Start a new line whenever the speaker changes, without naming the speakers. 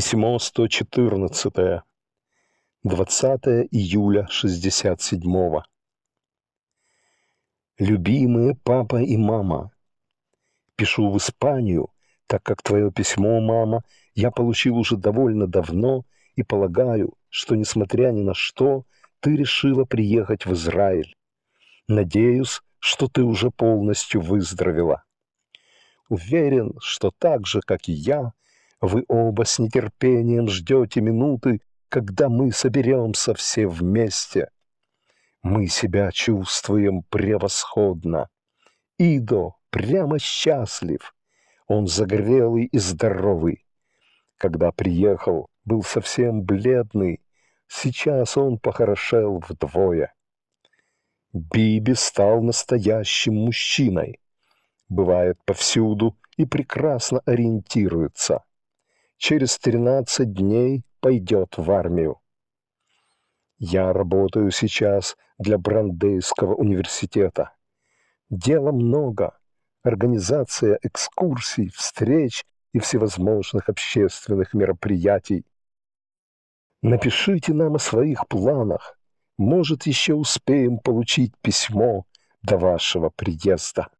Письмо 114. 20 июля 67 -го. Любимые папа и мама, пишу в Испанию, так как твое письмо, мама, я получил уже довольно давно и полагаю, что, несмотря ни на что, ты решила приехать в Израиль. Надеюсь, что ты уже полностью выздоровела. Уверен, что так же, как и я, вы оба с нетерпением ждете минуты, когда мы соберемся все вместе. Мы себя чувствуем превосходно. Идо прямо счастлив. Он загрелый и здоровый. Когда приехал, был совсем бледный. Сейчас он похорошел вдвое. Биби стал настоящим мужчиной. Бывает повсюду и прекрасно ориентируется через 13 дней пойдет в армию. Я работаю сейчас для Брандейского университета. Дела много. Организация экскурсий, встреч и всевозможных общественных мероприятий. Напишите нам о своих планах. Может, еще успеем получить письмо до вашего приезда.